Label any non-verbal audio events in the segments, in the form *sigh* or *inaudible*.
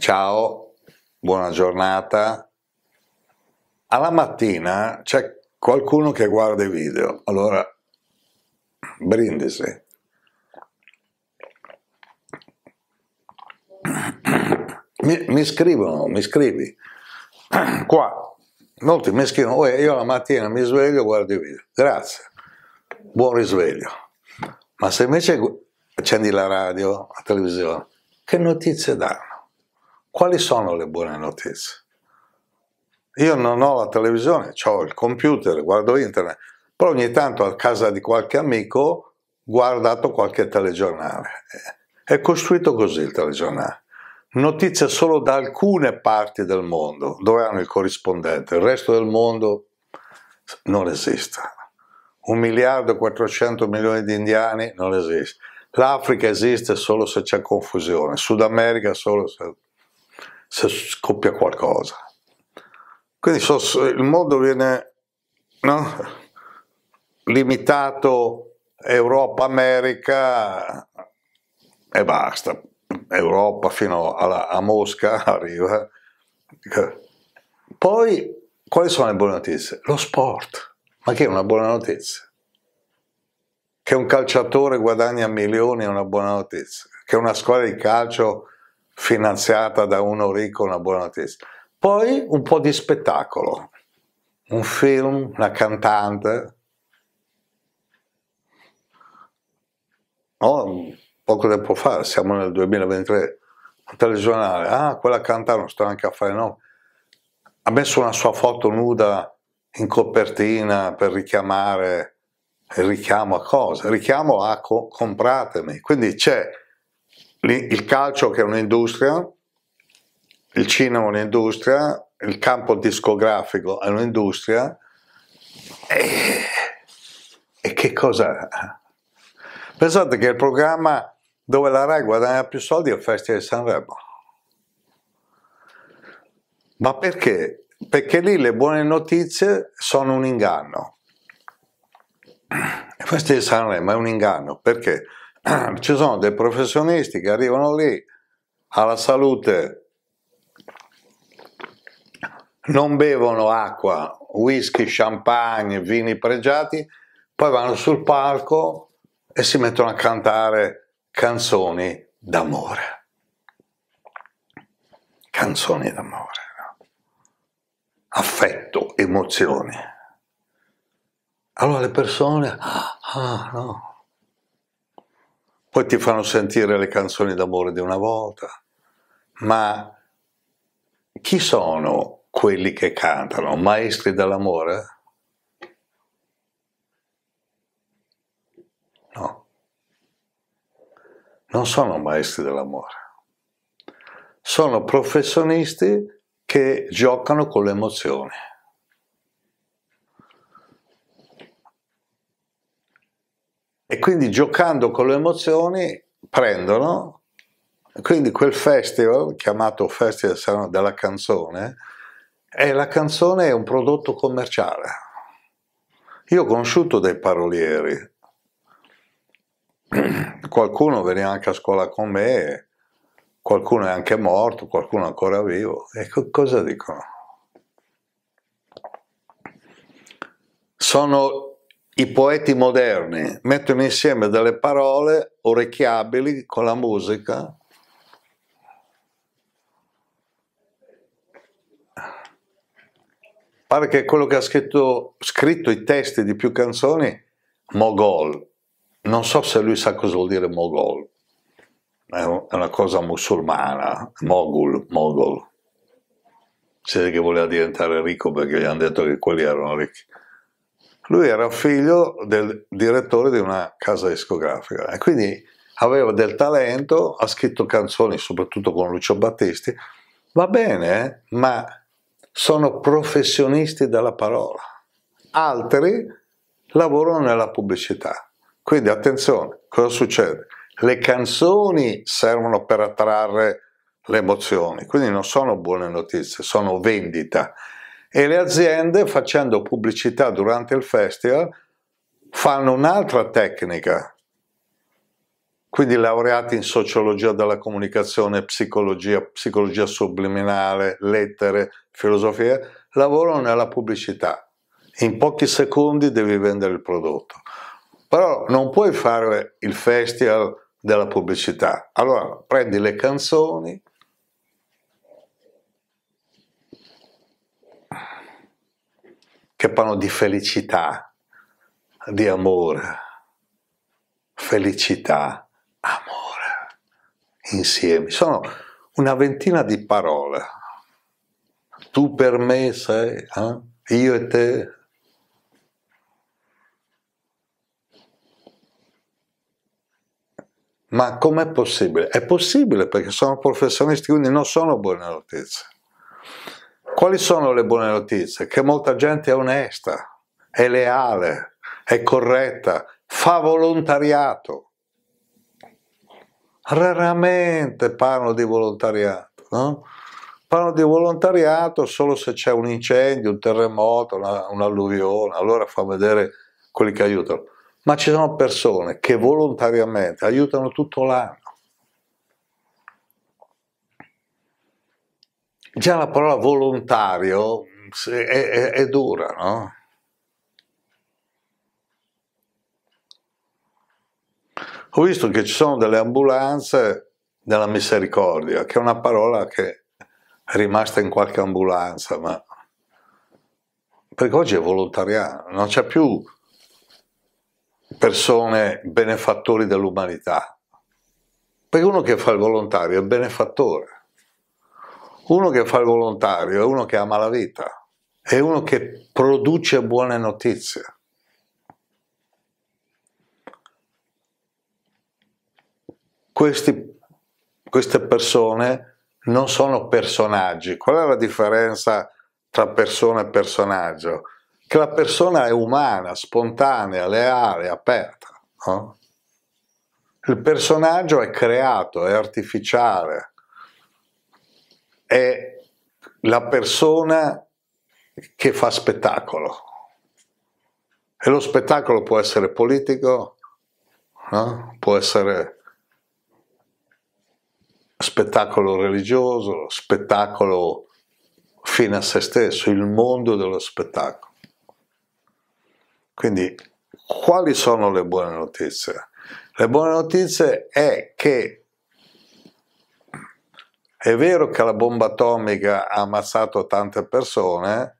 ciao, buona giornata. Alla mattina c'è qualcuno che guarda i video, allora brindisi. Mi, mi scrivono, mi scrivi. Qua, molti mi scrivono, io la mattina mi sveglio, e guardo i video. Grazie, buon risveglio. Ma se invece accendi la radio, la televisione, che notizie danno? Quali sono le buone notizie? Io non ho la televisione, ho il computer, guardo internet, però ogni tanto a casa di qualche amico guardato qualche telegiornale. È costruito così il telegiornale. Notizie solo da alcune parti del mondo, dove hanno il corrispondente, il resto del mondo non esiste. Un miliardo e 400 milioni di indiani non esiste. L'Africa esiste solo se c'è confusione, Sud America solo se se scoppia qualcosa. Quindi so, il mondo viene no? limitato Europa, America e basta. Europa fino alla, a Mosca *laughs* arriva. Poi quali sono le buone notizie? Lo sport. Ma che è una buona notizia? Che un calciatore guadagna milioni è una buona notizia. Che una squadra di calcio finanziata da uno ricco, una buona notizia. Poi un po' di spettacolo, un film, una cantante, oh, poco tempo fa, siamo nel 2023, un telegiornale, ah, quella cantante, non sto neanche a fare nome, ha messo una sua foto nuda in copertina per richiamare il richiamo a cosa? Il richiamo a co compratemi. Quindi c'è il calcio che è un'industria, il cinema è un'industria, il campo discografico è un'industria e, e, che cosa? Pensate che il programma dove la RAI guadagna più soldi è il Festival di Sanremo. Ma perché? Perché lì le buone notizie sono un inganno. Il Festival di Sanremo è un inganno perché? *clears throat* ci sono dei professionisti che arrivano lì alla salute, non bevono acqua, whisky, champagne, vini pregiati, poi vanno sul palco e si mettono a cantare canzoni d'amore. Canzoni d'amore, no? affetto, emozioni. Allora le persone, ah, ah no, poi ti fanno sentire le canzoni d'amore di una volta, ma chi sono quelli che cantano? Maestri dell'amore? No, non sono maestri dell'amore, sono professionisti che giocano con le emozioni. quindi giocando con le emozioni prendono, quindi quel festival, chiamato Festival della canzone, è la canzone è un prodotto commerciale. Io ho conosciuto dei parolieri, *clears throat* qualcuno veniva anche a scuola con me, qualcuno è anche morto, qualcuno è ancora vivo, e co cosa dicono? Sono i poeti moderni mettono insieme delle parole orecchiabili con la musica. Pare che quello che ha scritto, scritto i testi di più canzoni, Mogol, non so se lui sa cosa vuol dire Mogol, è una cosa musulmana, Mogul, Mogol. Si che voleva diventare ricco perché gli hanno detto che quelli erano ricchi lui era figlio del direttore di una casa discografica e quindi aveva del talento, ha scritto canzoni soprattutto con Lucio Battisti, va bene, eh, ma sono professionisti della parola, altri lavorano nella pubblicità. Quindi attenzione, cosa succede? Le canzoni servono per attrarre le emozioni, quindi non sono buone notizie, sono vendita e le aziende facendo pubblicità durante il festival fanno un'altra tecnica. Quindi laureati in sociologia della comunicazione, psicologia, psicologia subliminale, lettere, filosofia, lavorano nella pubblicità. In pochi secondi devi vendere il prodotto. Però non puoi fare il festival della pubblicità. Allora prendi le canzoni, che di felicità, di amore, felicità, amore, insieme. Sono una ventina di parole. Tu per me sei, eh? io e te. Ma com'è possibile? È possibile perché sono professionisti, quindi non sono buone notizie. Quali sono le buone notizie? Che molta gente è onesta, è leale, è corretta, fa volontariato. Raramente parlo di volontariato, no? Parlo di volontariato solo se c'è un incendio, un terremoto, un'alluvione, allora fa vedere quelli che aiutano. Ma ci sono persone che volontariamente aiutano tutto l'anno già la parola volontario è, è, è dura, no? Ho visto che ci sono delle ambulanze della misericordia, che è una parola che è rimasta in qualche ambulanza, ma perché oggi è volontariato, non c'è più persone benefattori dell'umanità, perché uno che fa il volontario è benefattore uno che fa il volontario è uno che ama la vita, è uno che produce buone notizie. Questi, queste persone non sono personaggi. Qual è la differenza tra persona e personaggio? Che la persona è umana, spontanea, leale, aperta. No? Il personaggio è creato, è artificiale, è la persona che fa spettacolo. E lo spettacolo può essere politico, no? può essere spettacolo religioso, spettacolo fine a se stesso, il mondo dello spettacolo. Quindi, quali sono le buone notizie? Le buone notizie è che è vero che la bomba atomica ha ammassato tante persone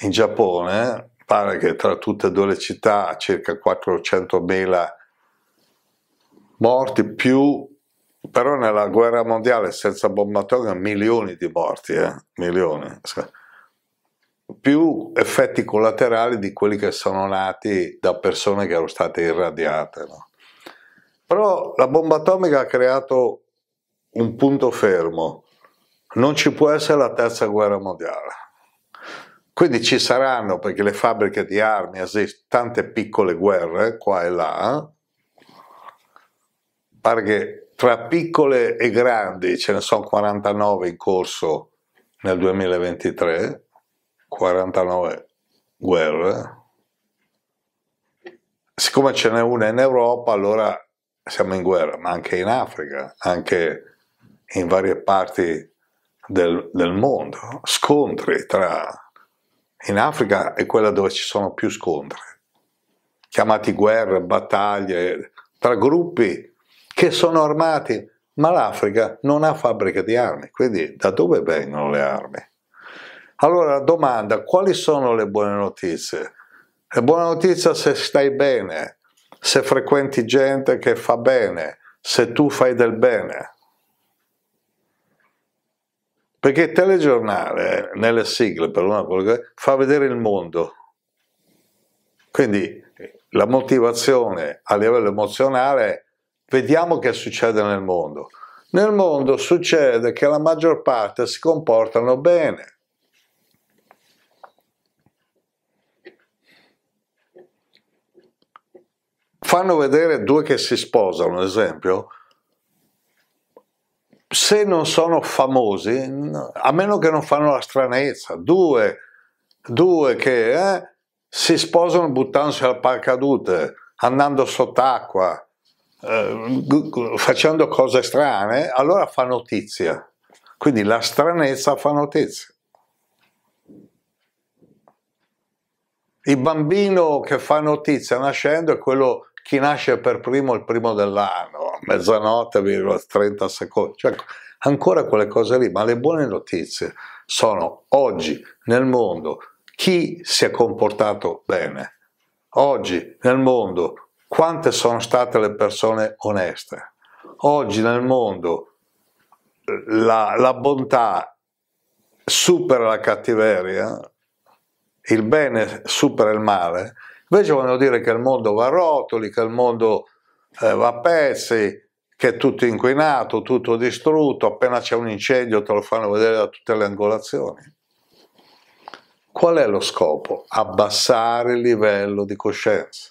in Giappone, pare che tra tutte e due le città circa 400.000 morti più però nella guerra mondiale senza bomba atomica milioni di morti, eh? milioni, più effetti collaterali di quelli che sono nati da persone che erano state irradiate. No? Però la bomba atomica ha creato un punto fermo, non ci può essere la terza guerra mondiale. Quindi ci saranno, perché le fabbriche di armi esistono, tante piccole guerre qua e là, pare che tra piccole e grandi ce ne sono 49 in corso nel 2023, 49 guerre. Siccome ce n'è una in Europa, allora siamo in guerra, ma anche in Africa, anche in in varie parti del, del mondo, scontri tra... In Africa è quella dove ci sono più scontri, chiamati guerre, battaglie, tra gruppi che sono armati, ma l'Africa non ha fabbrica di armi, quindi da dove vengono le armi? Allora la domanda, quali sono le buone notizie? Le buone notizie se stai bene, se frequenti gente che fa bene, se tu fai del bene. Perché il telegiornale, nelle sigle, per una, fa vedere il mondo. Quindi la motivazione a livello emozionale è vediamo che succede nel mondo. Nel mondo succede che la maggior parte si comportano bene. Fanno vedere due che si sposano, ad esempio, se non sono famosi, a meno che non fanno la stranezza, due, due che eh, si sposano buttandosi al paracadute, andando sott'acqua, eh, facendo cose strane, allora fa notizia. Quindi la stranezza fa notizia. Il bambino che fa notizia nascendo è quello chi nasce per primo il primo dell'anno, mezzanotte, 30 secondi, cioè ancora quelle cose lì, ma le buone notizie sono oggi nel mondo chi si è comportato bene, oggi nel mondo quante sono state le persone oneste, oggi nel mondo eh, la, la bontà supera la cattiveria, il bene supera il male, Invece vogliono dire che il mondo va a rotoli, che il mondo eh, va a pezzi, che è tutto inquinato, tutto distrutto, appena c'è un incendio te lo fanno vedere da tutte le angolazioni. Qual è lo scopo? Abbassare il livello di coscienza,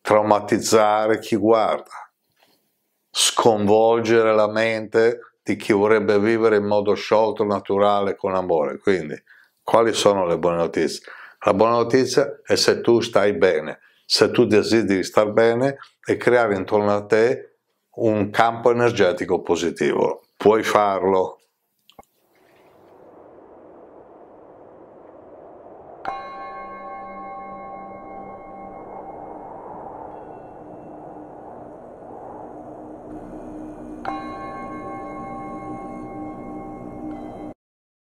traumatizzare chi guarda, sconvolgere la mente di chi vorrebbe vivere in modo sciolto, naturale, con amore. Quindi, quali sono le buone notizie? La buona notizia è se tu stai bene, se tu desideri star bene e creare intorno a te un campo energetico positivo. Puoi farlo,